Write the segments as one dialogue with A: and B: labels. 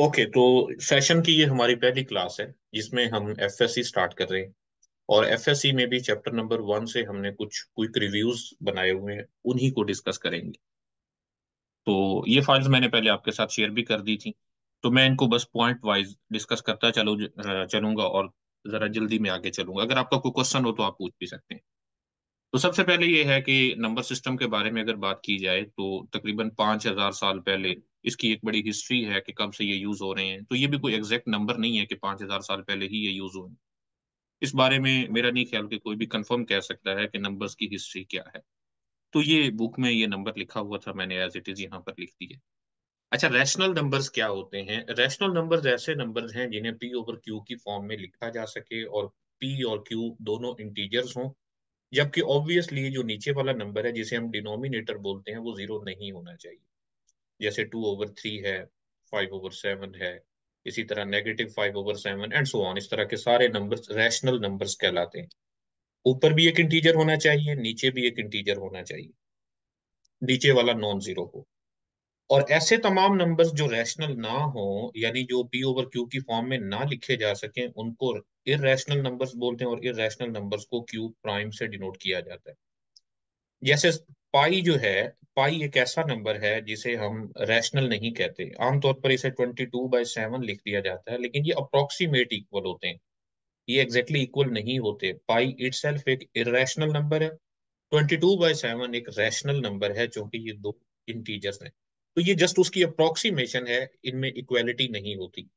A: Okay okay, तो session की ये हमारी पहली क्लास है जिसमें हम एफएससी स्टार्ट कर रहे हैं और एफएससी में भी चैप्टर नंबर वन से हमने कुछ क्विक रिव्यूज बनाए हुए हैं उन्हीं को डिस्कस करेंगे तो ये फाइल्स मैंने पहले आपके साथ शेयर भी कर दी थी तो मैं इनको बस पॉइंट वाइज डिस्कस करता चलो चलूंगा और जरा जल्दी में आगे चलूंगा अगर आपका कोई क्वेश्चन हो तो आप पूछ भी सकते हैं तो सबसे पहले ये है कि नंबर सिस्टम के बारे में अगर बात की जाए तो तकरीबन पांच हज़ार साल पहले इसकी एक बड़ी हिस्ट्री है कि कब से ये यूज़ हो रहे हैं तो ये भी कोई एग्जैक्ट नंबर नहीं है कि पांच हज़ार साल पहले ही ये यूज़ हुए इस बारे में मेरा नहीं ख्याल कि कोई भी कंफर्म कह सकता है कि नंबर्स की हिस्ट्री क्या है तो ये बुक में ये नंबर लिखा हुआ था मैंने एज इट इज़ यहाँ पर लिख दिया अच्छा रैशनल नंबर्स क्या होते हैं रैशनल नंबर्स ऐसे नंबर्स हैं जिन्हें पी ओवर क्यू की फॉर्म में लिखा जा सके और पी और क्यू दोनों इंटीजर्स हों जबकि ऑब्वियसली जो नीचे वाला नंबर है जिसे हम डिनोमिनेटर बोलते हैं वो जीरो नहीं होना चाहिए जैसे टू ओवर थ्री है फाइव ओवर सेवन है इसी तरह negative five over seven and so on इस तरह के सारे नंबर्स रैशनल नंबर्स कहलाते हैं ऊपर भी एक इंटीजर होना चाहिए नीचे भी एक इंटीजर होना चाहिए नीचे वाला नॉन जीरो हो और ऐसे तमाम नंबर्स जो रैशनल ना हो यानी जो पी ओवर क्यू की फॉर्म में ना लिखे जा सके उनको इेशनल नंबर्स बोलते हैं और इेशनल नंबर्स को क्यूब प्राइम से डिनोट किया जाता है जैसे पाई जो है पाई एक ऐसा नंबर है जिसे हम रैशनल नहीं कहते आमतौर पर इसे 22 टू बाई सेवन लिख दिया जाता है लेकिन ये अप्रोक्सीमेट इक्वल होते हैं ये एग्जैक्टली exactly इक्वल नहीं होते पाई इट एक इेशनल नंबर है 22 टू बाई सेवन एक रैशनल नंबर है क्योंकि ये दो इंटीजर्स हैं तो ये जस्ट उसकी अप्रोक्सीमेशन है इनमें इक्वेलिटी नहीं होती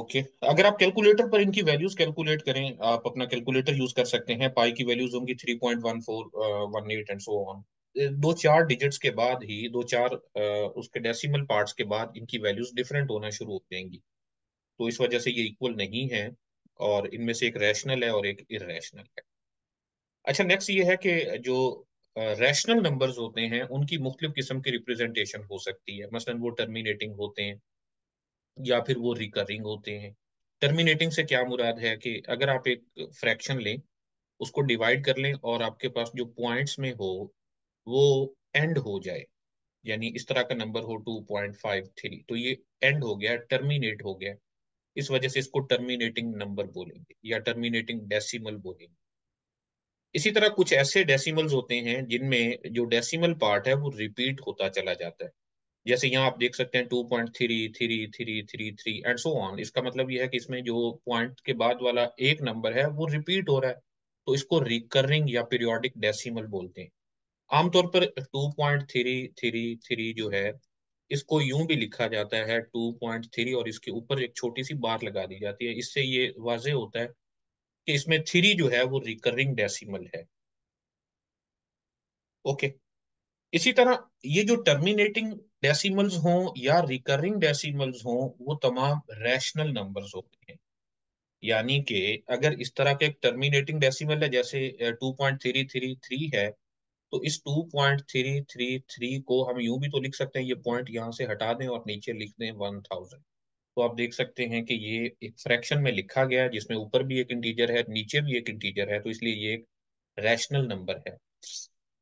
A: ओके okay. अगर आप कैलकुलेटर पर इनकी वैल्यूज कैलकुलेट करें आप अपना कैलकुलेटर यूज कर सकते हैं पाई की वैल्यूज होंगी three point one four one eight and so on दो चार डिजिट्स के बाद ही दो चार uh, उसके डेसिमल पार्ट्स के बाद इनकी वैल्यूज डिफरेंट होना शुरू हो जाएंगी तो इस वजह से ये इक्वल नहीं है और इनमें से एक रैशनल है और एक इेशनल है अच्छा नेक्स्ट ये है कि जो रैशनल uh, नंबर्स होते हैं उनकी मुख्तलिफ किस्म की रिप्रेजेंटेशन हो सकती है मसलन वो टर्मिनेटिंग होते हैं या फिर वो रिकरिंग होते हैं टर्मिनेटिंग से क्या मुराद है कि अगर आप एक फ्रैक्शन लें उसको डिवाइड कर लें और आपके पास जो पॉइंट्स में हो वो एंड हो जाए यानी इस तरह का नंबर हो टू पॉइंट फाइव थ्री तो ये एंड हो गया टर्मिनेट हो गया इस वजह से इसको टर्मिनेटिंग नंबर बोलेंगे या टर्मिनेटिंग डेसिमल बोलेंगे इसी तरह कुछ ऐसे डेसिमल्स होते हैं जिनमें जो डेसिमल पार्ट है वो रिपीट होता चला जाता है जैसे यहाँ आप देख सकते हैं two point three three three three three and so on इसका मतलब यह है कि इसमें जो पॉइंट के बाद वाला एक नंबर है वो रिपीट हो रहा है तो इसको रिकरिंग या पीरियोडिक डेसिमल बोलते हैं आमतौर पर two point three three three जो है इसको यूं भी लिखा जाता है टू पॉइंट थ्री और इसके ऊपर एक छोटी सी बार लगा दी जाती है इससे ये वाजे होता है कि इसमें थ्री जो है वो रिकरिंग डेसीमल है ओके okay. इसी तरह ये जो टर्मिनेटिंग डेसिमल्स हो या रिकरिंग डेसिमल्स हो वो तमाम रैशनल नंबर्स होते हैं यानी कि अगर इस तरह का एक टर्मिनेटिंग डेसिमल है जैसे 2.333 है तो इस 2.333 को हम यूं भी तो लिख सकते हैं ये पॉइंट यहाँ से हटा दें और नीचे लिख दें वन थाउजेंड तो आप देख सकते हैं कि ये एक फ्रैक्शन में लिखा गया है जिसमें ऊपर भी एक इंटीजर है नीचे भी एक इंटीजर है तो इसलिए ये एक रैशनल नंबर है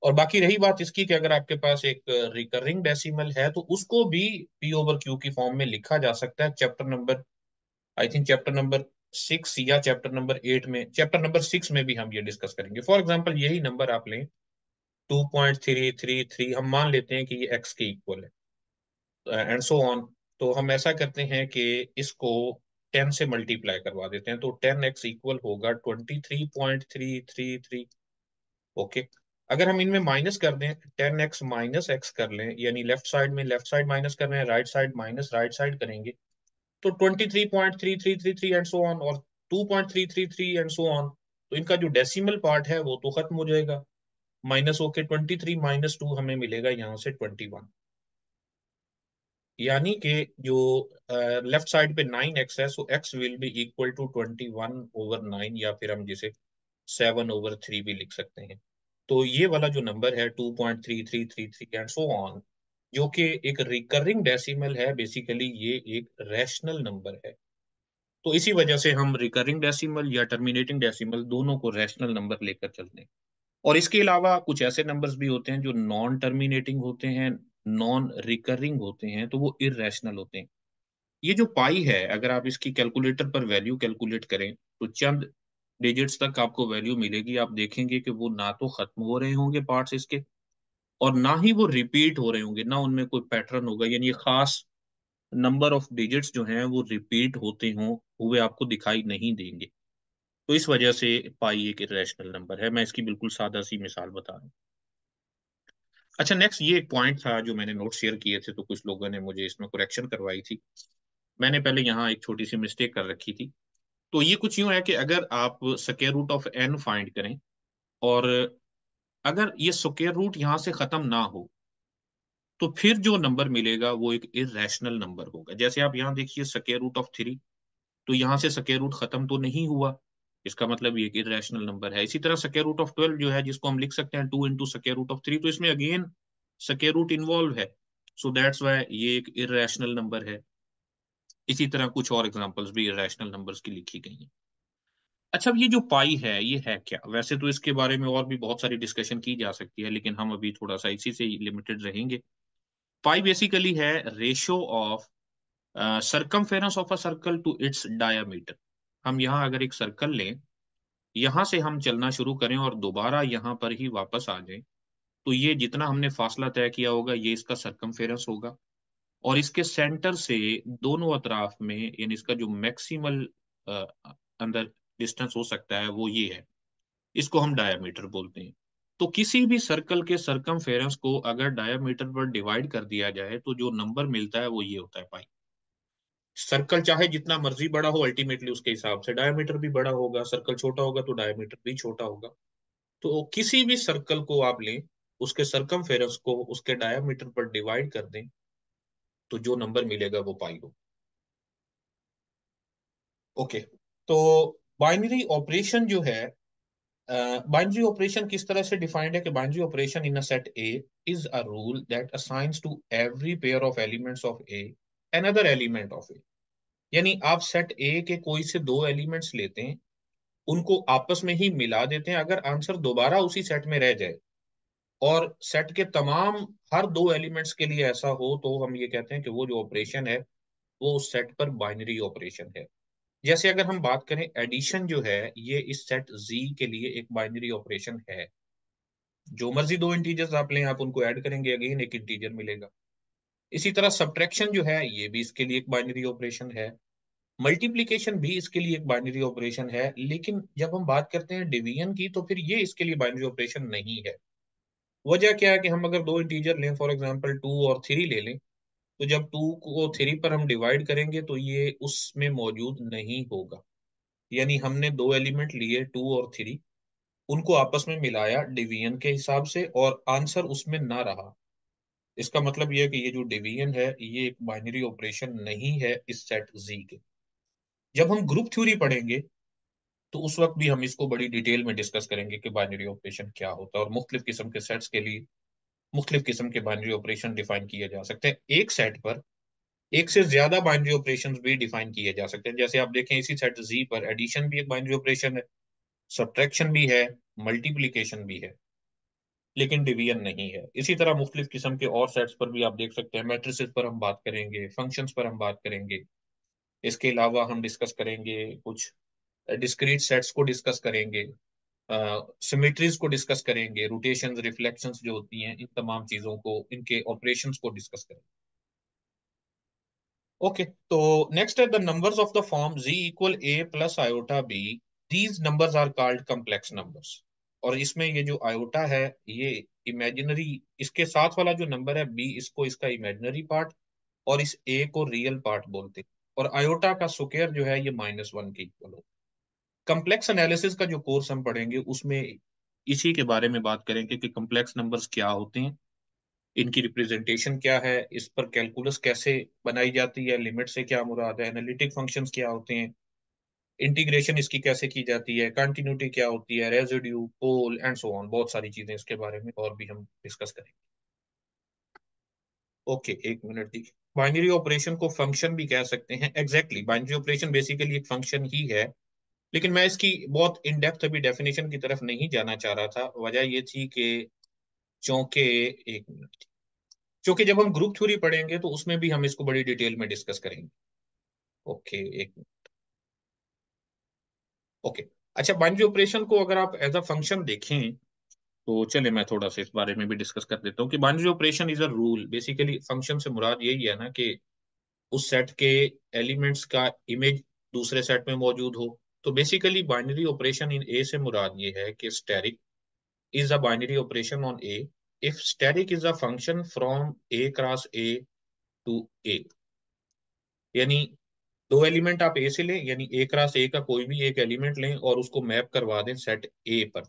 A: और बाकी रही बात इसकी कि अगर आपके पास एक रिकरिंग डेसिमल है तो उसको भी पी ओवर क्यू की फॉर्म में लिखा जा सकता है chapter number I think chapter number six या चैप्टर नंबर एट में चैप्टर नंबर सिक्स में भी हम ये डिस्कस करेंगे फॉर एग्जाम्पल यही नंबर आप लें two point three three three हम मान लेते हैं कि ये एक्स के इक्वल है एंड सो ऑन तो हम ऐसा करते हैं कि इसको टेन से मल्टीप्लाई करवा देते हैं तो टेन एक्स इक्वल होगा twenty three point three three three okay अगर हम इनमें माइनस कर दें टेन एक्स माइनस एक्स कर लें यानी लेफ्ट साइड में लेफ्ट साइड माइनस कर रहे हैं right side minus right side करेंगे तो twenty three point three three three three and so on और two point three three three and so on तो इनका जो डेसिमल पार्ट है वो तो खत्म हो जाएगा minus okay twenty three minus two हमें मिलेगा यहाँ से ट्वेंटी वन यानी कि जो लेफ्ट साइड पे नाइन एक्स है so X will be equal to twenty one over nine या फिर हम जिसे सेवन ओवर थ्री भी लिख सकते हैं तो ये वाला जो नंबर है two point three three three three and so on जो कि एक रिकरिंग डेसिमल है बेसिकली ये एक रैशनल नंबर है तो इसी वजह से हम रिकरिंग डेसिमल या टर्मिनेटिंग डेसिमल दोनों को रैशनल नंबर लेकर चलते हैं और इसके अलावा कुछ ऐसे नंबर्स भी होते हैं जो नॉन टर्मिनेटिंग होते हैं नॉन रिकरिंग होते हैं तो वो इरेशनल होते हैं ये जो पाई है अगर आप इसकी कैलकुलेटर पर वैल्यू कैलकुलेट करें तो चंद डिजिट्स तक आपको वैल्यू मिलेगी आप देखेंगे कि वो ना तो खत्म हो रहे होंगे पार्ट्स इसके और ना ही वो रिपीट हो रहे होंगे ना उनमें कोई पैटर्न होगा यानी ये खास नंबर ऑफ डिजिट्स जो हैं वो रिपीट होते हों हुए आपको दिखाई नहीं देंगे तो इस वजह से पाई एक रैशनल नंबर है मैं इसकी बिल्कुल सादा सी मिसाल बता रहा हूँ अच्छा नेक्स्ट ये एक पॉइंट था जो मैंने नोट शेयर किए थे तो कुछ लोगों ने मुझे इसमें करेक्शन करवाई थी मैंने पहले यहाँ एक छोटी सी मिस्टेक कर रखी थी तो ये कुछ यूं है कि अगर आप square root of N find करें और अगर ये स्केयर रूट यहां से खत्म ना हो तो फिर जो नंबर मिलेगा वो एक इरेशनल नंबर होगा जैसे आप यहां देखिए स्केयर रूट ऑफ थ्री तो यहां से स्केयर रूट खत्म तो नहीं हुआ इसका मतलब ये कि रैशनल नंबर है इसी तरह स्केयर रूट ऑफ ट्वेल्व जो है जिसको हम लिख सकते हैं two into square root of three तो इसमें अगेन स्केयर रूट इन्वॉल्व है सो दैट्स वाई ये एक इरेशनल नंबर है इसी तरह कुछ और एग्जांपल्स भी रैशनल नंबर्स की लिखी गई हैं अच्छा ये जो पाई है ये है क्या वैसे तो इसके बारे में और भी बहुत सारी डिस्कशन की जा सकती है लेकिन हम अभी थोड़ा सा इसी से लिमिटेड रहेंगे पाई बेसिकली है ratio of circum of a circle to its diameter हम यहाँ अगर एक सर्कल लें यहाँ से हम चलना शुरू करें और दोबारा यहाँ पर ही वापस आ जाए तो ये जितना हमने फासला तय किया होगा ये इसका सर्कम होगा और इसके सेंटर से दोनों अतराफ में यानी इसका जो मैक्सिमल अंदर डिस्टेंस हो सकता है वो ये है इसको हम डायामीटर बोलते हैं तो किसी भी सर्कल के सर्कम को अगर डायामीटर पर डिवाइड कर दिया जाए तो जो नंबर मिलता है वो ये होता है पाई सर्कल चाहे जितना मर्जी बड़ा हो अल्टीमेटली उसके हिसाब से डायामीटर भी बड़ा होगा सर्कल छोटा होगा तो डायामीटर भी छोटा होगा तो किसी भी सर्कल को आप लें उसके सर्कम को उसके डायामीटर पर डिवाइड कर दें तो जो नंबर मिलेगा वो पाई होगा ओके तो बाइनरी ऑपरेशन जो है बाइनरी ऑपरेशन किस तरह से डिफाइंड है कि binary operation in a set A is a rule that assigns to every pair of elements of A another element of A यानी आप सेट ए के कोई से दो एलिमेंट्स लेते हैं उनको आपस में ही मिला देते हैं अगर आंसर दोबारा उसी सेट में रह जाए और सेट के तमाम हर दो एलिमेंट्स के लिए ऐसा हो तो हम ये कहते हैं कि वो जो ऑपरेशन है वो उस सेट पर बाइनरी ऑपरेशन है जैसे अगर हम बात करें एडिशन जो है ये इस सेट जी के लिए एक बाइनरी ऑपरेशन है जो मर्जी दो इंटीजर्स आप लें आप उनको ऐड करेंगे अगेन एक इंटीजर मिलेगा इसी तरह सब्ट्रैक्शन जो है ये भी इसके लिए एक बाइनरी ऑपरेशन है मल्टीप्लीकेशन भी इसके लिए एक बाइनरी ऑपरेशन है लेकिन जब हम बात करते हैं डिवीजन की तो फिर ये इसके लिए बाइनरी ऑपरेशन नहीं है वजह क्या है कि हम अगर दो इंटीजर लें फॉर एग्जाम्पल टू और थ्री ले लें तो जब टू को थ्री पर हम डिवाइड करेंगे तो ये उसमें मौजूद नहीं होगा यानी हमने दो एलिमेंट लिए टू और थ्री उनको आपस में मिलाया डिवीजन के हिसाब से और आंसर उसमें ना रहा इसका मतलब यह है कि ये जो डिवीजन है ये एक बाइनरी ऑपरेशन नहीं है इस सेट जी के जब हम ग्रुप थ्योरी पढ़ेंगे तो उस वक्त भी हम इसको बड़ी डिटेल में डिस्कस करेंगे कि बाइनरी ऑपरेशन क्या होता है और मुख्तलिफ किस्म के सेट्स के लिए मुख्तलिफ किस्म के बाइनरी ऑपरेशन डिफाइन किए जा सकते हैं एक सेट पर एक से ज्यादा बाइनरी ऑपरेशन भी डिफाइन किए जा सकते हैं जैसे आप देखें इसी सेट जी पर एडिशन भी एक बाइनरी ऑपरेशन है सब्ट्रैक्शन भी है मल्टीप्लीकेशन भी है लेकिन डिवीजन नहीं है इसी तरह मुख्तलिफ किस्म के और सेट्स पर भी आप देख सकते हैं मेट्रिस पर हम बात करेंगे फंक्शंस पर हम बात करेंगे इसके अलावा हम डिस्कस करेंगे कुछ डिस्क्रीट सेट्स को डिस्कस करेंगे सिमेट्रीज uh, को डिस्कस करेंगे रोटेशन रिफ्लेक्शन जो होती हैं इन तमाम चीजों को इनके ऑपरेशन को डिस्कस करेंगे ओके okay, तो नेक्स्ट है the numbers of the form z equal A plus iota B these numbers are called complex numbers और इसमें ये जो आयोटा है ये इमेजिनरी इसके साथ वाला जो नंबर है b इसको इसका इमेजिनरी पार्ट और इस a को रियल पार्ट बोलते हैं और आयोटा का स्क्वायर जो है ये माइनस वन के इक्वल होता है कंप्लेक्स एनालिसिस का जो कोर्स हम पढ़ेंगे उसमें इसी के बारे में बात करेंगे कि कंप्लेक्स नंबर्स क्या होते हैं इनकी रिप्रेजेंटेशन क्या है इस पर कैलकुलस कैसे बनाई जाती है लिमिट से क्या मुराद है एनालिटिक फंक्शन क्या होते हैं इंटीग्रेशन इसकी कैसे की जाती है कंटिन्यूटी क्या होती है residue pole and so on बहुत सारी चीजें इसके बारे में और भी हम डिस्कस करेंगे ओके okay, एक मिनट दी बाइनरी ऑपरेशन को फंक्शन भी कह सकते हैं एग्जैक्टली बाइनरी ऑपरेशन बेसिकली एक फंक्शन ही है लेकिन मैं इसकी बहुत इन डेप्थ अभी डेफिनेशन की तरफ नहीं जाना चाह रहा था वजह यह थी कि चौके एक मिनट चूंकि जब हम ग्रुप थ्योरी पढ़ेंगे तो उसमें भी हम इसको बड़ी डिटेल में डिस्कस करेंगे ओके एक मिनट ओके अच्छा बाइनरी ऑपरेशन को अगर आप एज अ फंक्शन देखें तो चले मैं थोड़ा सा इस बारे में भी डिस्कस कर देता हूँ कि binary operation is a rule basically function से मुराद यही है ना कि उस सेट के एलिमेंट्स का इमेज दूसरे सेट में मौजूद हो तो basically binary operation in A से मुराद ये है कि asterisk is a binary operation on A if asterisk is a function from A cross A to A यानी दो एलिमेंट आप ए से लें यानी ए क्रॉस ए का कोई भी एक एलिमेंट लें और उसको मैप करवा दें सेट ए पर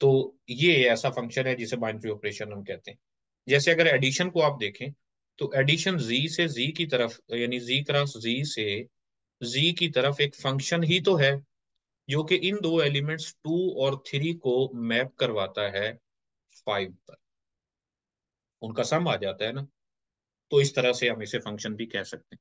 A: तो ये ऐसा फंक्शन है जिसे बाइनरी ऑपरेशन हम कहते हैं जैसे अगर एडिशन को आप देखें तो एडिशन जी से जी की तरफ यानी जी क्रॉस जी से जी की तरफ एक फंक्शन ही तो है जो कि इन दो एलिमेंट्स टू और थ्री को मैप करवाता है फाइव पर उनका सम आ जाता है ना तो इस तरह से हम इसे फंक्शन भी कह सकते हैं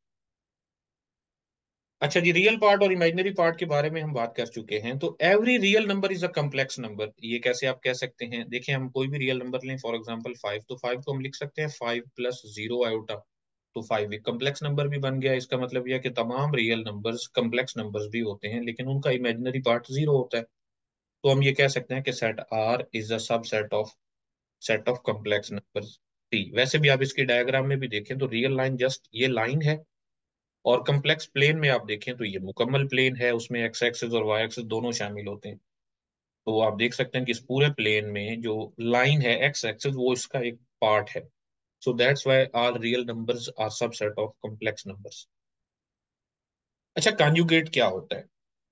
A: अच्छा जी रियल पार्ट और इमेजिनरी पार्ट के बारे में हम बात कर चुके हैं तो every real number is a complex number ये कैसे आप कह सकते हैं देखिए हम कोई भी रियल नंबर लें फॉर एग्जांपल फाइव तो फाइव को हम लिख सकते हैं फाइव प्लस जीरो आयोटा तो फाइव एक कम्प्लेक्स नंबर भी बन गया इसका मतलब यह कि तमाम रियल नंबर्स कम्प्लेक्स नंबर्स भी होते हैं लेकिन उनका इमेजिनरी पार्ट जीरो होता है तो हम ये कह सकते हैं कि set R is a set of set of complex number टी वैसे भी आप इसके डायग्राम में भी देखें तो रियल लाइन जस्ट ये लाइन है और कम्प्लेक्स प्लेन में आप देखें तो ये मुकम्मल प्लेन है उसमें एक्स एक्सेस और वाई एक्सेस दोनों शामिल होते हैं तो आप देख सकते हैं कि इस पूरे प्लेन में जो लाइन है एक्स एक्सेस वो इसका एक पार्ट है So that's why all real numbers are subset of complex numbers. अच्छा conjugate क्या होता है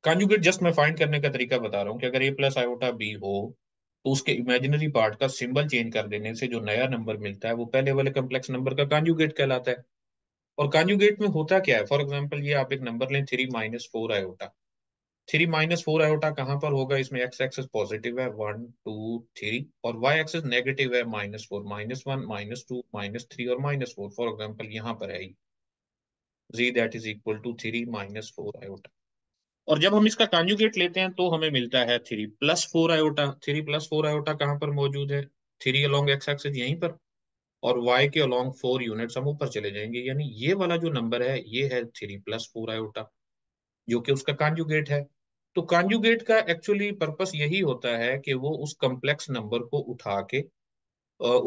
A: conjugate just मैं find करने का तरीका बता रहा हूँ कि अगर a प्लस आयोटा b हो तो उसके इमेजिनरी पार्ट का सिंबल चेंज कर देने से जो नया नंबर मिलता है वो पहले वाले कम्प्लेक्स नंबर का कॉन्जुगेट कहलाता है और कॉन्जुगेट में होता क्या है फॉर एग्जाम्पल ये आप एक नंबर लें three minus four iota three minus four iota कहाँ पर होगा इसमें एक्स एक्सेस पॉजिटिव है वन टू थ्री और वाई एक्सेस नेगेटिव है minus four minus one minus two minus three और माइनस फोर फॉर एग्जाम्पल यहाँ पर है Z that is equal to three minus four iota और जब हम इसका कॉन्जुगेट लेते हैं तो हमें मिलता है three plus four iota three plus four iota कहाँ पर मौजूद है थ्री अलॉन्ग एक्स एक्सेस यहीं पर और y के अलोंग फोर यूनिट हम ऊपर चले जाएंगे यानी ये वाला जो नंबर है ये है थ्री प्लस फोर आयोटा जो कि उसका कॉन्जुगेट है तो कॉन्जुगेट का एक्चुअली पर्पस यही होता है कि वो उस कम्प्लेक्स नंबर को उठा के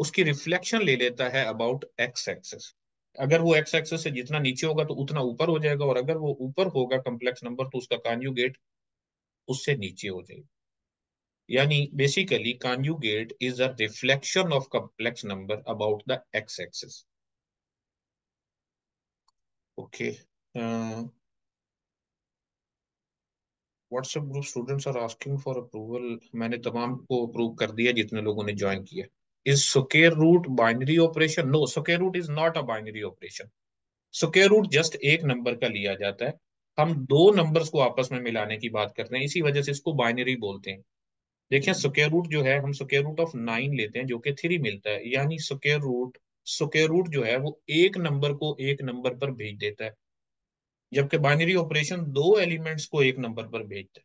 A: उसकी रिफ्लेक्शन ले लेता है अबाउट एक्स एक्सेस अगर वो एक्स एक्सेस से जितना नीचे होगा तो उतना ऊपर हो जाएगा और अगर वो ऊपर होगा कम्प्लेक्स नंबर तो उसका कॉन्जुगेट उससे नीचे हो जाएगा यानी basically conjugate is a reflection of complex number about the X axis okay WhatsApp group students are asking for approval मैंने तमाम को अप्रूव कर दिया जितने लोगों ने ज्वाइन किया is square root binary operation no square root is not a binary operation square root just एक नंबर का लिया जाता है हम दो नंबर्स को आपस में मिलाने की बात करते हैं इसी वजह से इसको बाइनरी बोलते हैं देखिए सुकेर रूट जो है हम सुकेर रूट ऑफ नाइन लेते हैं जो कि थ्री मिलता है यानी सुकेर रूट सुकेर रूट जो है वो एक नंबर को एक नंबर पर भेज देता है जबकि बाइनरी ऑपरेशन दो एलिमेंट्स को एक नंबर पर भेजते हैं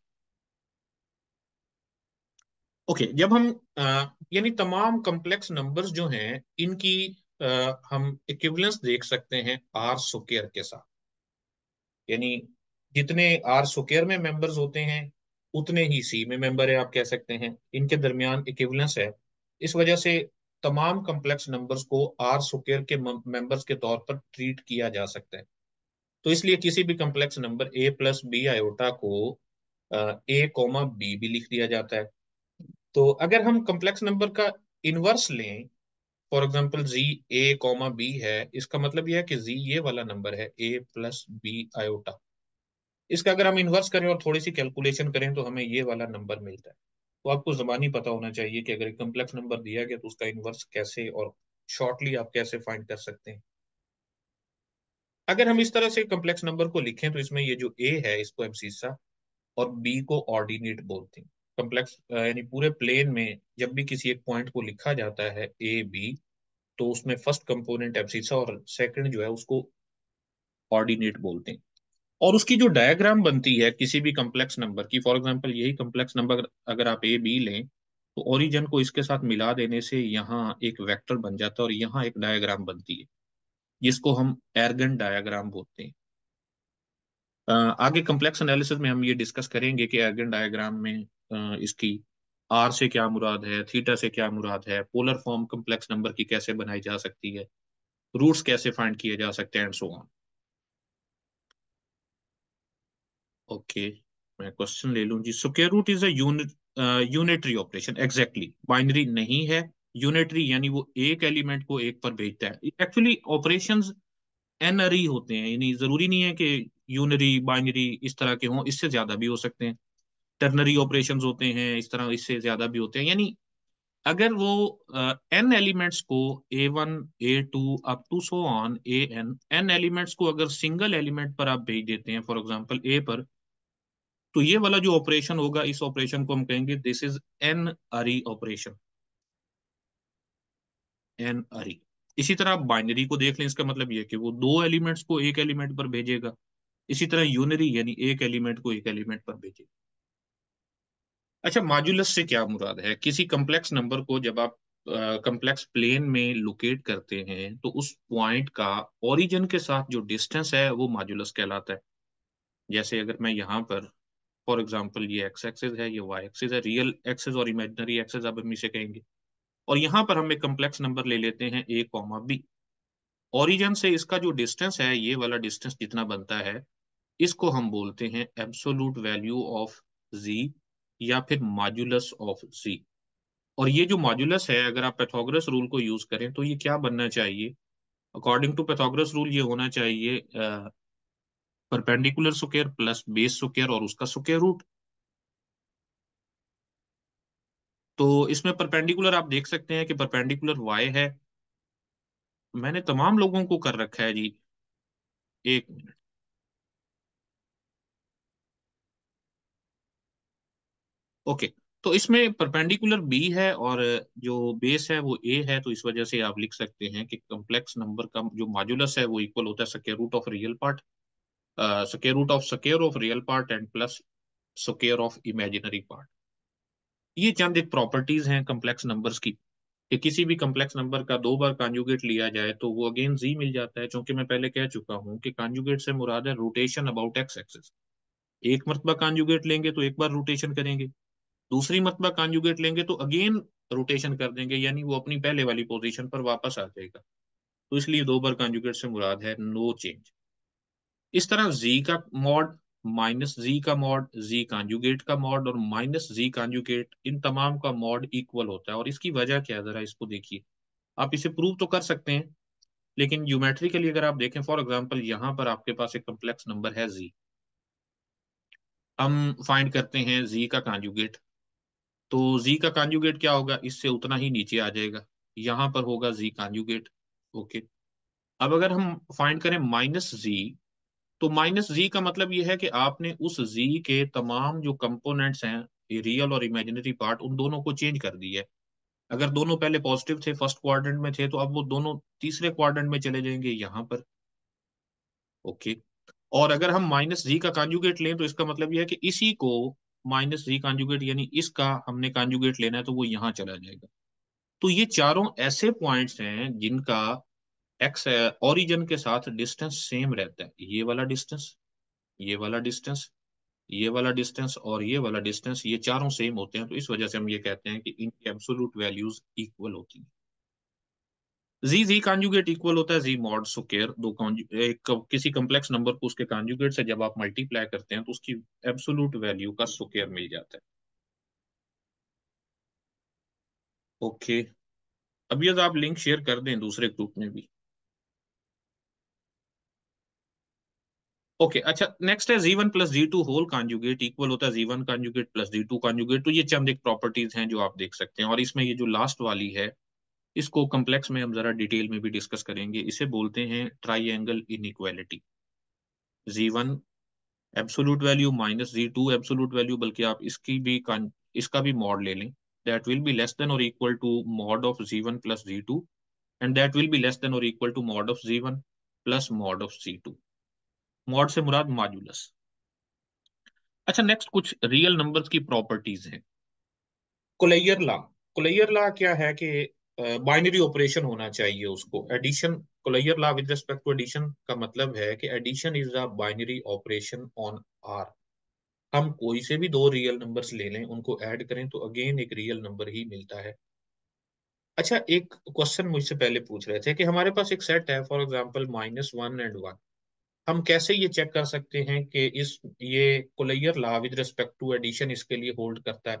A: ओके okay, जब हम यानी तमाम कंप्लेक्स नंबर्स जो हैं इनकी आ, हम इक्विवेलेंस देख सकते हैं आर सुकेयर के साथ यानी जितने आर सुकेयर में मेंबर्स होते हैं उतने ही सी में मेंबर है आप कह सकते हैं इनके दरमियान इक्विवेलेंस है इस वजह से तमाम कंप्लेक्स नंबर्स को आर सुकेयर के मेंबर्स के तौर पर ट्रीट किया जा सकता है तो इसलिए किसी भी complex number A plus B iota को ए कोमा बी भी लिख दिया जाता है तो अगर हम कम्प्लेक्स नंबर का इनवर्स लें for example Z A comma B है इसका मतलब यह है कि जी ये वाला नंबर है ए प्लस बी आयोटा इसका अगर हम इन्वर्स करें और थोड़ी सी कैलकुलेशन करें तो हमें ये वाला नंबर मिलता है तो आपको जबानी पता होना चाहिए कि अगर कम्प्लेक्स नंबर दिया गया तो उसका इन्वर्स कैसे और शॉर्टली आप कैसे फाइंड कर सकते हैं अगर हम इस तरह से कम्प्लेक्स नंबर को लिखें तो इसमें ये जो ए है इसको सीसा और बी को ऑर्डिनेट बोलते हैं कम्प्लेक्स यानी पूरे प्लेन में जब भी किसी एक पॉइंट को लिखा जाता है ए बी तो उसमें फर्स्ट कंपोनेंट एब्सिसा और सेकंड जो है उसको ऑर्डिनेट बोलते हैं और उसकी जो डायग्राम बनती है किसी भी कम्प्लेक्स नंबर की फॉर एग्जाम्पल यही कम्प्लेक्स नंबर अगर आप ए बी लें तो ओरिजन को इसके साथ मिला देने से यहाँ एक वेक्टर बन जाता है और यहाँ एक डायग्राम बनती है जिसको हम एर्गन डायग्राम बोलते हैं आगे कम्प्लेक्स एनालिसिस में हम ये डिस्कस करेंगे कि एर्गन डायग्राम में इसकी आर से क्या मुराद है थीटा से क्या मुराद है पोलर फॉर्म कम्प्लेक्स नंबर की कैसे बनाई जा सकती है रूट्स कैसे फाइंड किए जा सकते हैं एंड सो ऑन ओके मैं क्वेश्चन ले लूं जी square root is a unitary operation exactly binary नहीं है यूनिटरी यानी वो एक एलिमेंट को एक पर भेजता है एक्चुअली ऑपरेशन एनरी होते हैं यानी जरूरी नहीं है कि यूनरी बाइनरी इस तरह के हों इससे ज्यादा भी हो सकते हैं टर्नरी ऑपरेशन होते हैं इस तरह इससे ज्यादा भी होते हैं यानी अगर वो एन uh, एलिमेंट्स को A one A two up to so on A N N elements को अगर सिंगल एलिमेंट पर आप भेज देते हैं फॉर एग्जांपल ए पर तो ये वाला जो ऑपरेशन होगा इस ऑपरेशन को हम कहेंगे this is N ary operation N ary इसी तरह आप बाइनरी को देख लें इसका मतलब ये कि वो दो एलिमेंट्स को एक एलिमेंट पर भेजेगा इसी तरह यूनरी यानी एक एलिमेंट को एक एलिमेंट पर भेजेगा अच्छा माजुलस से क्या मुराद है किसी कम्प्लेक्स नंबर को जब आप कम्प्लेक्स प्लेन में लोकेट करते हैं तो उस पॉइंट का ओरिजिन के साथ जो डिस्टेंस है वो माजुलस कहलाता है जैसे अगर मैं यहाँ पर फॉर एग्जाम्पल ये एक्स एक्सेज है ये वाई एक्सेज है रियल एक्सेज और इमेजनरी एक्सेज आप हम इसे कहेंगे और यहाँ पर हम एक कम्प्लेक्स नंबर ले लेते हैं ए कॉमा बी ओरिजन से इसका जो डिस्टेंस है ये वाला डिस्टेंस जितना बनता है इसको हम बोलते हैं एब्सोलूट वैल्यू ऑफ जी या फिर मॉड्यूलस ऑफ जी और ये जो मॉड्यूलस है अगर आप पैथोग्रस रूल को यूज करें तो ये क्या बनना चाहिए अकॉर्डिंग टू पैथोग्रस रूल ये होना चाहिए perpendicular square plus base square और उसका सुकेयर रूट तो इसमें परपेंडिकुलर आप देख सकते हैं कि परपेंडिकुलर वाई है मैंने तमाम लोगों को कर रखा है जी एक मिनट ओके तो इसमें परपेंडिकुलर बी है और जो बेस है वो ए है तो इस वजह से आप लिख सकते हैं कि कम्प्लेक्स नंबर का जो मॉड्यूलस है वो इक्वल होता है square root of real part square root of square of real part and plus square of imaginary part ये चंद एक प्रॉपर्टीज हैं कम्प्लेक्स नंबर्स की कि किसी भी कम्प्लेक्स नंबर का दो बार कॉन्जुगेट लिया जाए तो वो अगेन जी मिल जाता है क्योंकि मैं पहले कह चुका हूँ कि कॉन्जुगेट से मुराद है रोटेशन अबाउट एक्स एक्सिस एक मरतबा कॉन्जुगेट लेंगे तो एक बार रोटेशन करेंगे दूसरी मरतबा कॉन्जुगेट लेंगे तो अगेन रोटेशन कर देंगे यानी वो अपनी पहले वाली पोजिशन पर वापस आ जाएगा तो इसलिए दो बार कॉन्जुगेट से मुराद है नो चेंज इस तरह जी का मॉड माइनस जी का मॉड जी कांजुगेट का मॉड और माइनस जी कांजुगेट इन तमाम का मॉड इक्वल होता है और इसकी वजह क्या है जरा इसको देखिए आप इसे प्रूव तो कर सकते हैं लेकिन ज्योमेट्रिकली अगर आप देखें फॉर एग्जाम्पल यहाँ पर आपके पास एक कम्प्लेक्स नंबर है जी हम फाइंड करते हैं जी का कांजुगेट तो जी का कांजुगेट क्या होगा इससे उतना ही नीचे आ जाएगा यहां पर होगा जी कांजुगेट ओके अब अगर हम फाइंड करें माइनस जी तो माइनस जी का मतलब यह है कि आपने उस जी के तमाम जो कंपोनेंट्स हैं रियल और इमेजिनरी पार्ट उन दोनों को चेंज कर दिया है अगर दोनों पहले पॉजिटिव थे फर्स्ट क्वाड्रेंट में थे तो अब वो दोनों तीसरे क्वाड्रेंट में चले जाएंगे यहां पर ओके और अगर हम माइनस जी का कांजुगेट लें तो इसका मतलब यह है कि इसी को माइनस जी कांजुगेट यानी इसका हमने कांजुगेट लेना है तो वो यहां चला जाएगा तो ये चारों ऐसे पॉइंट्स हैं जिनका एक्स ओरिजन के साथ डिस्टेंस सेम रहता है ये वाला डिस्टेंस ये वाला डिस्टेंस ये वाला डिस्टेंस और ये वाला डिस्टेंस ये चारों सेम होते हैं तो इस वजह से हम ये कहते हैं कि इनकी एब्सोल्यूट वैल्यूज इक्वल होती हैं जी जी कॉन्जुगेट इक्वल होता है जी मॉड सुकेयर दो एक किसी कॉम्प्लेक्स नंबर को उसके कॉन्जुगेट से जब आप मल्टीप्लाई करते हैं तो उसकी एब्सोल्यूट वैल्यू का सुकेयर मिल जाता है ओके okay. अब ये तो आप लिंक शेयर कर दें दूसरे ग्रुप में भी ओके okay, अच्छा नेक्स्ट है जी वन प्लस जी टू होल कॉन्जुगेट इक्वल होता है जी वन कॉन्जुगेट प्लस जी टू कॉन्जुगेट तो ये चंद एक प्रॉपर्टीज हैं जो आप देख सकते हैं और इसमें ये जो लास्ट वाली है इसको कम्प्लेक्स में हम जरा डिटेल में भी डिस्कस करेंगे इसे बोलते हैं inequality g one absolute value minus g two absolute value बल्कि आप इसकी भी इसका भी मॉड ले लें that will be less than or equal to mod of g one plus ji two and that will be less than or equal to mod of g one plus mod of g two mod से मुराद modulus अच्छा next कुछ real numbers की properties हैं कोलेयर law कोलेयर law क्या है कि binary operation होना चाहिए उसको addition closure law with respect to addition का मतलब है कि addition is a binary operation on R हम कोई से भी दो रियल नंबर्स ले लें उनको ऐड करें तो अगेन एक रियल नंबर ही मिलता है अच्छा एक क्वेश्चन मुझसे पहले पूछ रहे थे कि हमारे पास एक सेट है for example minus one and one हम कैसे ये चेक कर सकते हैं कि इस ये closure law with respect to addition इसके लिए होल्ड करता है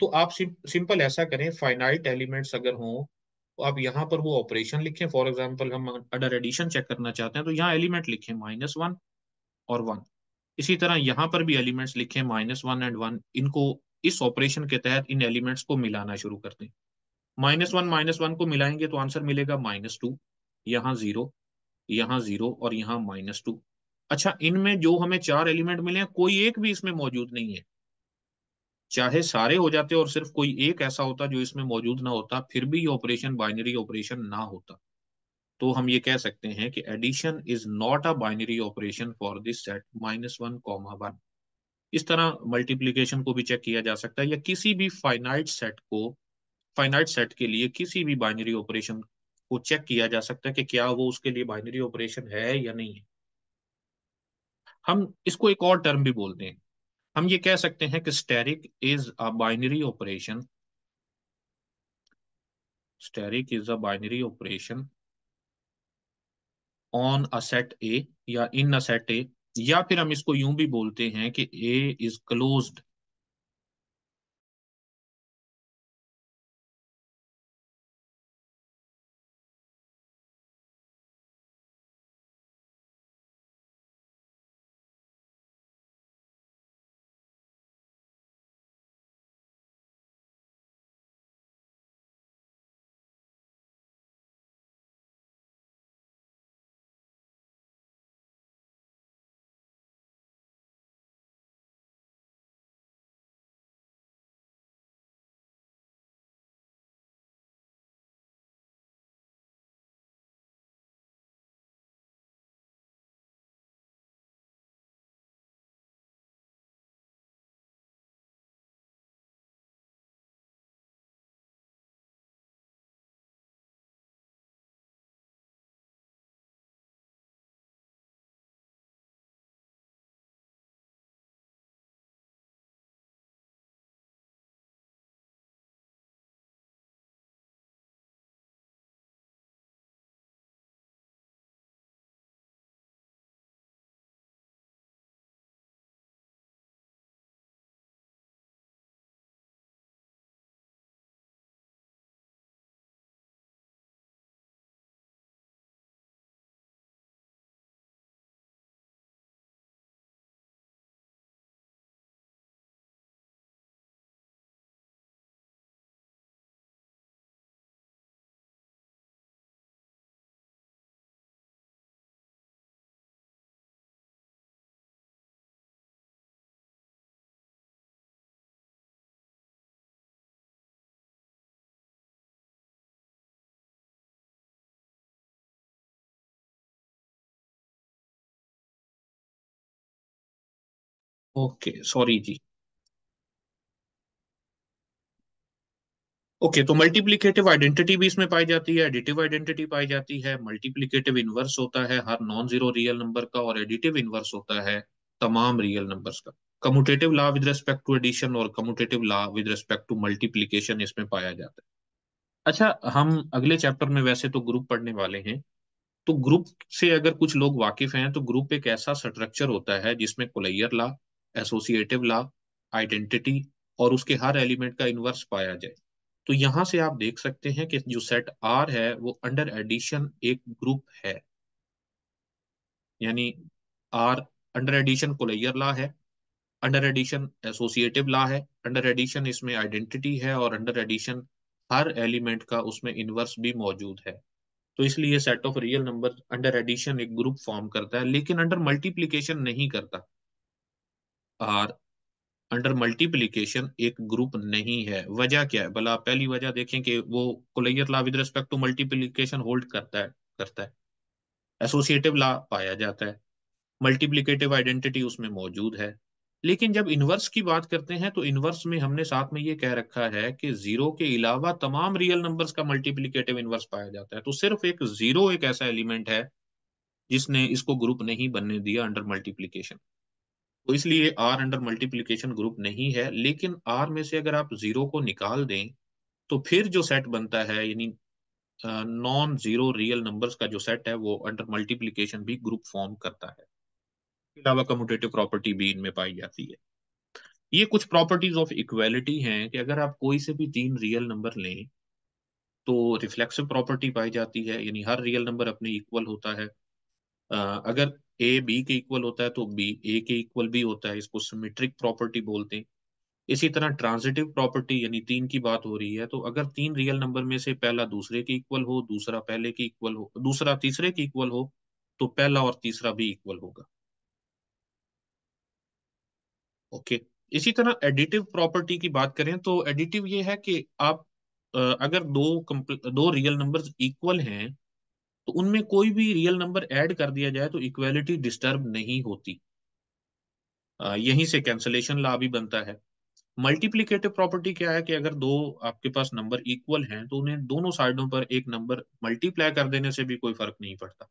A: तो आप सिंपल ऐसा करें फाइनाइट एलिमेंट्स अगर हों तो आप यहाँ पर वो ऑपरेशन लिखें फॉर एग्जाम्पल हम अडर एडिशन चेक करना चाहते हैं तो यहाँ एलिमेंट लिखें माइनस वन और वन इसी तरह यहाँ पर भी एलिमेंट्स लिखें माइनस वन एंड वन इनको इस ऑपरेशन के तहत इन एलिमेंट्स को मिलाना शुरू कर दें माइनस वन माइनस वन को मिलाएंगे तो आंसर मिलेगा माइनस टू यहाँ जीरो यहाँ जीरो और यहाँ माइनस टू अच्छा इनमें जो हमें चार एलिमेंट मिले हैं कोई एक भी इसमें मौजूद नहीं है चाहे सारे हो जाते और सिर्फ कोई एक ऐसा होता जो इसमें मौजूद ना होता फिर भी ये ऑपरेशन बाइनरी ऑपरेशन ना होता तो हम ये कह सकते हैं कि addition is not a binary operation for this set minus one comma one इस तरह मल्टीप्लीकेशन को भी चेक किया जा सकता है या किसी भी फाइनाइट सेट को फाइनाइट सेट के लिए किसी भी बाइनरी ऑपरेशन को चेक किया जा सकता है कि क्या वो उसके लिए बाइनरी ऑपरेशन है या नहीं है हम इसको एक और टर्म भी बोलते हैं हम ये कह सकते हैं कि asterisk is a binary operation asterisk is a binary operation on a set A या इन अ सेट ए या फिर हम इसको यूं भी बोलते हैं कि A is closed okay sorry ji okay okay, तो मल्टीप्लीकेटिव आइडेंटिटी भी इसमें पाई जाती है एडिटिव आइडेंटिटी पाई जाती है मल्टीप्लीकेटिव इनवर्स होता है हर नॉन जीरो रियल नंबर का और एडिटिव इनवर्स होता है तमाम रियल नंबर्स का commutative law with respect to addition और commutative law with respect to multiplication इसमें पाया जाता है अच्छा हम अगले चैप्टर में वैसे तो ग्रुप पढ़ने वाले हैं तो ग्रुप से अगर कुछ लोग वाकिफ हैं तो ग्रुप एक ऐसा स्ट्रक्चर होता है जिसमें closure law associative law identity और उसके हर एलिमेंट का इनवर्स पाया जाए तो यहाँ से आप देख सकते हैं कि जो सेट आर है वो अंडर एडिशन एक ग्रुप है यानी R under addition closure law है अंडर एडिशन एसोसिएटिव लॉ है अंडर एडिशन इसमें आइडेंटिटी है और अंडर एडिशन हर एलिमेंट का उसमें इनवर्स भी मौजूद है तो इसलिए set of real number under addition एक ग्रुप फॉर्म करता है लेकिन अंडर मल्टीप्लीकेशन नहीं करता आर अंडर मल्टीप्लीकेशन एक ग्रुप नहीं है वजह क्या है भला पहली वजह देखें कि वो closure law with respect to multiplication hold करता है करता है एसोसिएटिव ला पाया जाता है मल्टीप्लीकेटिव आइडेंटिटी उसमें मौजूद है लेकिन जब इनवर्स की बात करते हैं तो इनवर्स में हमने साथ में ये कह रखा है कि जीरो के अलावा तमाम रियल नंबर्स का मल्टीप्लीकेटिव इनवर्स पाया जाता है तो सिर्फ एक जीरो एक ऐसा एलिमेंट है जिसने इसको ग्रुप नहीं बनने दिया अंडर मल्टीप्लीकेशन तो इसलिए आर अंडर मल्टीप्लीकेशन ग्रुप नहीं है लेकिन आर में से अगर आप जीरो को निकाल दें तो फिर जो सेट बनता है यानी नॉन जीरो रियल नंबर्स का जो सेट है वो अंडर मल्टीप्लीकेशन भी ग्रुप फॉर्म करता है इसके अलावा कम्यूटेटिव प्रॉपर्टी भी इनमें पाई जाती है ये कुछ प्रॉपर्टीज ऑफ इक्वेलिटी हैं कि अगर आप कोई से भी तीन रियल नंबर लें तो रिफ्लेक्सिव प्रॉपर्टी पाई जाती है यानी हर रियल नंबर अपने इक्वल होता है अगर ए बी के इक्वल होता है तो बी ए के इक्वल भी होता है इसको सिमेट्रिक प्रॉपर्टी बोलते हैं इसी तरह ट्रांजिटिव प्रॉपर्टी यानी तीन की बात हो रही है तो अगर तीन रियल नंबर में से पहला दूसरे के इक्वल हो दूसरा पहले के इक्वल हो दूसरा तीसरे के इक्वल हो तो पहला और तीसरा भी इक्वल होगा ओके okay. इसी तरह एडिटिव प्रॉपर्टी की बात करें तो एडिटिव ये है कि आप अगर दो दो रियल नंबर्स इक्वल हैं तो उनमें कोई भी रियल नंबर ऐड कर दिया जाए तो इक्वेलिटी डिस्टर्ब नहीं होती यहीं से कैंसलेशन ला भी बनता है मल्टीप्लीकेटिव प्रॉपर्टी क्या है कि अगर दो आपके पास नंबर इक्वल हैं तो उन्हें दोनों साइडों पर एक नंबर मल्टीप्लाई कर देने से भी कोई फर्क नहीं पड़ता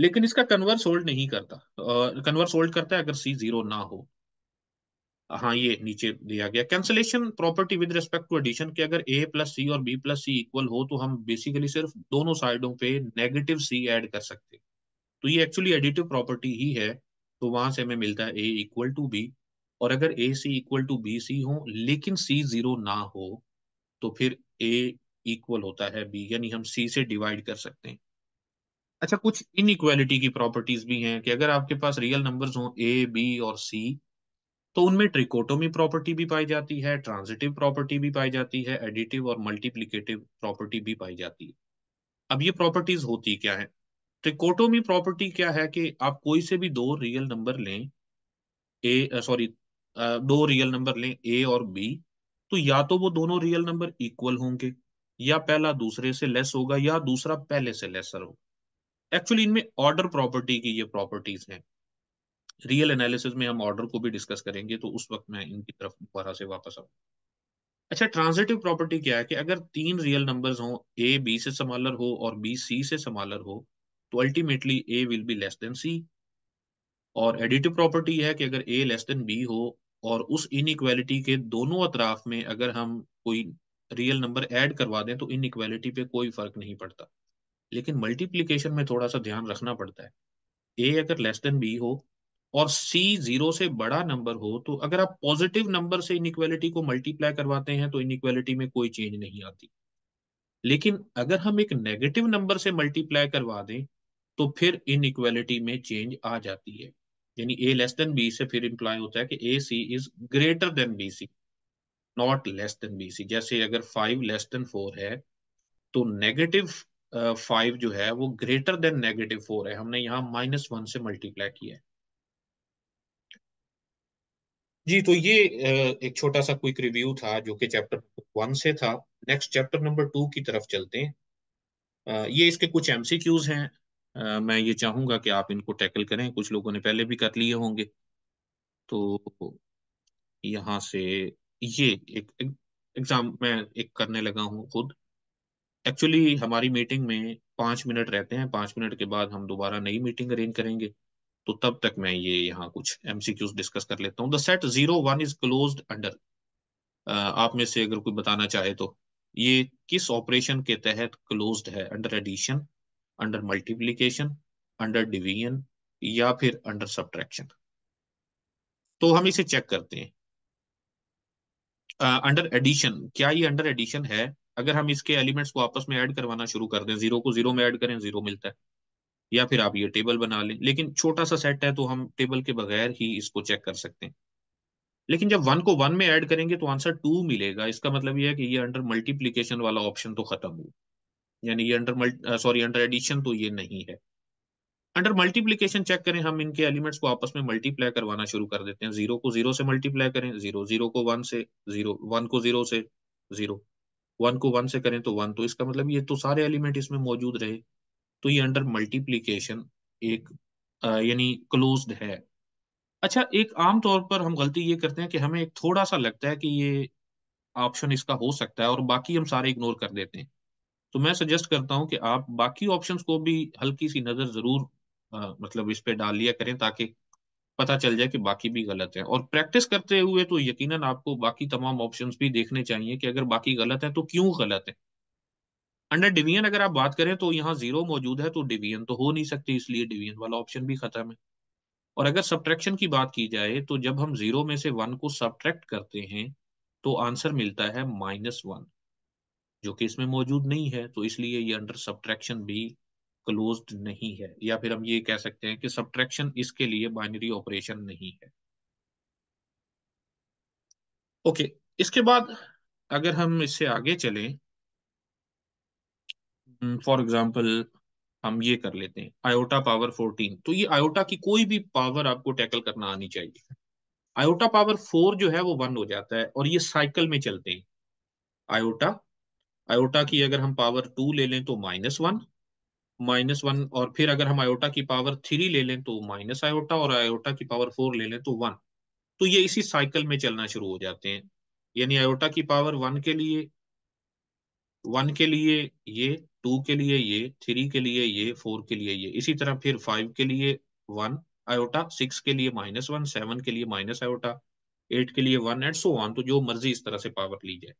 A: लेकिन इसका कन्वर्स होल्ड नहीं करता कन्वर्स uh, होल्ड करता है अगर सी जीरो ना हो हाँ ये नीचे दिया गया cancellation property with respect to addition के अगर ए प्लस सी और बी प्लस सी इक्वल हो तो हम बेसिकली सिर्फ दोनों साइडों पे नेगेटिव सी ऐड कर सकते तो ये एक्चुअली एडिटिव प्रॉपर्टी ही है तो वहां से हमें मिलता है ए इक्वल टू बी और अगर A C equal to B C हो लेकिन सी जीरो ना हो तो फिर ए इक्वल होता है बी यानी हम सी से डिवाइड कर सकते हैं अच्छा कुछ इनइक्वालिटी की प्रॉपर्टीज भी हैं कि अगर आपके पास रियल नंबर्स हो ए बी और सी तो उनमें ट्रिकोटोमी प्रॉपर्टी भी पाई जाती है ट्रांजिटिव प्रॉपर्टी भी पाई जाती है एडिटिव और मल्टीप्लीकेटिव प्रॉपर्टी भी पाई जाती है अब ये प्रॉपर्टीज होती क्या है ट्रिकोटोमी प्रॉपर्टी क्या है कि आप कोई से भी दो रियल नंबर लें ए सॉरी दो रियल नंबर लें ए और बी तो या तो वो दोनों रियल नंबर इक्वल होंगे या पहला दूसरे से लेस होगा या दूसरा पहले से लेसर होगा एक्चुअली इनमें ऑर्डर प्रॉपर्टी की ये प्रॉपर्टीज हैं रियल एनालिसिस में हम ऑर्डर को भी डिस्कस करेंगे तो उस वक्त मैं इनकी तरफ दोबारा से वापस आऊँ अच्छा ट्रांजिटिव प्रॉपर्टी क्या है कि अगर तीन रियल नंबर्स हो ए बी से समालर हो और बी सी से समालर हो तो ultimately A will be less than C और एडिटिव प्रॉपर्टी है कि अगर ए लेस देन बी हो और उस इनइक्वालिटी के दोनों अतराफ में अगर हम कोई रियल नंबर ऐड करवा दें तो इनइक्वालिटी पे कोई फर्क नहीं पड़ता लेकिन मल्टीप्लीकेशन में थोड़ा सा ध्यान रखना पड़ता है ए अगर लेस देन बी हो और C जीरो से बड़ा नंबर हो तो अगर आप पॉजिटिव नंबर से इनक्वालिटी को मल्टीप्लाई करवाते हैं तो इनक्वालिटी में कोई चेंज नहीं आती लेकिन अगर हम एक नेगेटिव नंबर से मल्टीप्लाई करवा दें तो फिर इनक्वालिटी में चेंज आ जाती है यानी ए लेस देन बी से फिर इंप्लाई होता है कि A C is greater than B C not less than B C जैसे अगर फाइव लेस देन फोर है तो नेगेटिव फाइव uh, जो है वो ग्रेटर देन नेगेटिव फोर है हमने यहाँ माइनस वन से मल्टीप्लाई किया है जी तो ये एक छोटा सा क्विक रिव्यू था जो कि चैप्टर वन से था नेक्स्ट चैप्टर नंबर टू की तरफ चलते हैं ये इसके कुछ एमसीक्यूज हैं मैं ये चाहूंगा कि आप इनको टैकल करें कुछ लोगों ने पहले भी कर लिए होंगे तो यहाँ से ये एक एग्जाम मैं एक करने लगा हूँ खुद एक्चुअली हमारी मीटिंग में पाँच मिनट रहते हैं पाँच मिनट के बाद हम दोबारा नई मीटिंग अरेंज करेंगे तो तब तक मैं ये यहाँ कुछ एमसीक्यूज डिस्कस कर लेता हूँ the set zero one is close under आप में से अगर कोई बताना चाहे तो ये किस ऑपरेशन के तहत क्लोज है under addition under multiplication under division या फिर अंडर सब्ट्रैक्शन तो हम इसे चेक करते हैं अंडर uh, एडिशन क्या ये अंडर एडिशन है अगर हम इसके एलिमेंट्स को आपस में ऐड करवाना शुरू कर दें जीरो को जीरो में ऐड करें जीरो मिलता है या फिर आप ये टेबल बना लें लेकिन छोटा सा सेट है तो हम टेबल के बगैर ही इसको चेक कर सकते हैं लेकिन जब वन को वन में ऐड करेंगे तो आंसर टू मिलेगा इसका मतलब यह है कि ये अंडर मल्टीप्लीकेशन वाला ऑप्शन तो खत्म हुआ यानी ये अंडर सॉरी अंडर एडिशन तो ये नहीं है अंडर मल्टीप्लीकेशन चेक करें हम इनके एलिमेंट्स को आपस में मल्टीप्लाई करवाना शुरू कर देते हैं जीरो को जीरो से मल्टीप्लाई करें जीरो जीरो को वन से जीरो वन को जीरो से जीरो वन को वन से करें तो वन तो इसका मतलब ये तो सारे एलिमेंट इसमें मौजूद रहे तो ये अंडर मल्टीप्लीकेशन एक यानी क्लोज्ड है अच्छा एक आम तौर पर हम गलती ये करते हैं कि हमें एक थोड़ा सा लगता है कि ये ऑप्शन इसका हो सकता है और बाकी हम सारे इग्नोर कर देते हैं तो मैं सजेस्ट करता हूं कि आप बाकी ऑप्शंस को भी हल्की सी नज़र ज़रूर मतलब इस पर डाल लिया करें ताकि पता चल जाए कि बाकी भी गलत है और प्रैक्टिस करते हुए तो यकीनन आपको बाकी तमाम ऑप्शंस भी देखने चाहिए कि अगर बाकी गलत है तो क्यों गलत है अंडर डिवीजन अगर आप बात करें तो यहाँ जीरो मौजूद है तो डिवीजन तो हो नहीं सकती इसलिए डिवीजन वाला ऑप्शन भी खत्म है और अगर सब्ट्रैक्शन की बात की जाए तो जब हम जीरो में से वन को सब्ट्रैक्ट करते हैं तो आंसर मिलता है माइनस वन जो कि इसमें मौजूद नहीं है तो इसलिए ये अंडर सब्ट्रैक्शन भी क्लोज नहीं है या फिर हम ये कह सकते हैं कि सब्ट्रैक्शन इसके लिए बाइनरी ऑपरेशन नहीं है ओके okay, इसके बाद अगर हम इससे आगे चलें फॉर hmm, एग्जाम्पल हम ये कर लेते हैं आयोटा पावर फोर्टीन तो ये आयोटा की कोई भी पावर आपको टैकल करना आनी चाहिए आयोटा पावर फोर जो है वो वन हो जाता है और ये साइकिल में चलते हैं आयोटा आयोटा की अगर हम पावर टू ले लें तो माइनस वन माइनस वन और फिर अगर हम आयोटा की पावर थ्री ले लें तो माइनस आयोटा और आयोटा की पावर फोर ले लें तो वन तो ये इसी साइकिल में चलना शुरू हो जाते हैं यानी आयोटा की पावर वन के लिए वन के लिए ये टू के लिए ये थ्री के लिए ये फोर के लिए ये इसी तरह फिर फाइव के लिए वन आयोटा सिक्स के लिए माइनस वन सेवन के लिए माइनस आयोटा एट के लिए वन एंड सो वन तो जो मर्जी इस तरह से पावर ली जाए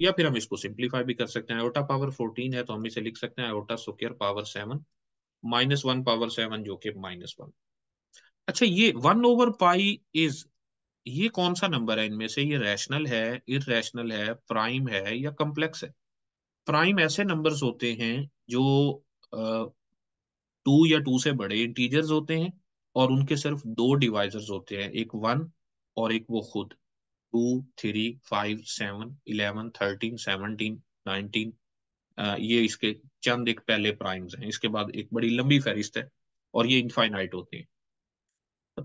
A: या फिर हम इसको सिंप्लीफाई भी कर सकते हैं आयोटा पावर फोर्टीन है तो हम इसे लिख सकते हैं iota square power seven minus one power seven जो कि माइनस वन अच्छा ये वन ओवर पाई इज ये कौन सा नंबर है इनमें से ये रैशनल है इरेशनल है प्राइम है या कम्प्लेक्स है प्राइम ऐसे नंबर्स होते हैं जो टू या टू से बड़े इंटीजर्स होते हैं और उनके सिर्फ दो डिवाइजर्स होते हैं एक वन और एक वो खुद two three five seven eleven thirteen seventeen nineteen ये इसके चंद एक पहले प्राइम्स हैं इसके बाद एक बड़ी लंबी फहरिस्त है और ये इनफाइनाइट होते हैं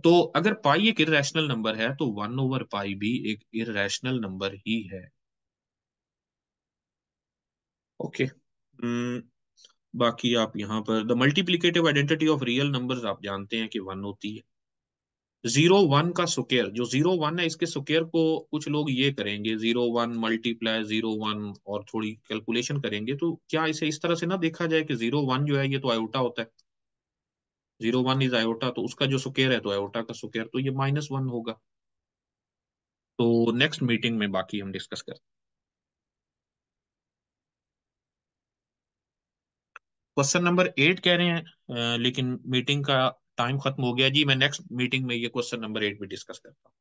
A: तो अगर पाई एक इरेशनल नंबर है तो वन ओवर पाई भी एक इरेशनल नंबर ही है ओके hmm, बाकी आप यहाँ पर the multiplicative identity of real number आप जानते हैं कि वन होती है जीरो वन का सुकेयर जो जीरो वन है इसके सुकेयर को कुछ लोग ये करेंगे zero one multiply zero one और थोड़ी कैलकुलेशन करेंगे तो क्या इसे इस तरह से ना देखा जाए कि जीरो वन जो है ये तो आयोटा होता है जीरो वन इज आयोटा तो उसका जो सुकेयर है तो आयोटा का सुकेयर तो ये माइनस वन होगा तो नेक्स्ट मीटिंग में बाकी हम डिस्कस करते हैं क्वेश्चन नंबर एट कह रहे हैं लेकिन मीटिंग का टाइम खत्म हो गया जी मैं नेक्स्ट मीटिंग में ये क्वेश्चन नंबर एट भी डिस्कस करता हूँ